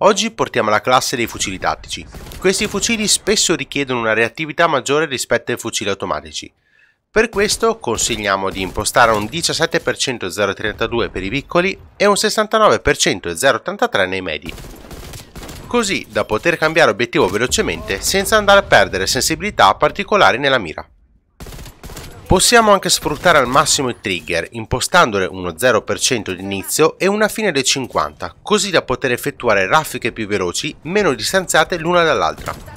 Oggi portiamo la classe dei fucili tattici. Questi fucili spesso richiedono una reattività maggiore rispetto ai fucili automatici. Per questo consigliamo di impostare un 17% 0,32 per i piccoli e un 69% 0,83 nei medi, così da poter cambiare obiettivo velocemente senza andare a perdere sensibilità particolari nella mira. Possiamo anche sfruttare al massimo i trigger, impostandole uno 0% d'inizio e una fine del 50, così da poter effettuare raffiche più veloci, meno distanziate l'una dall'altra.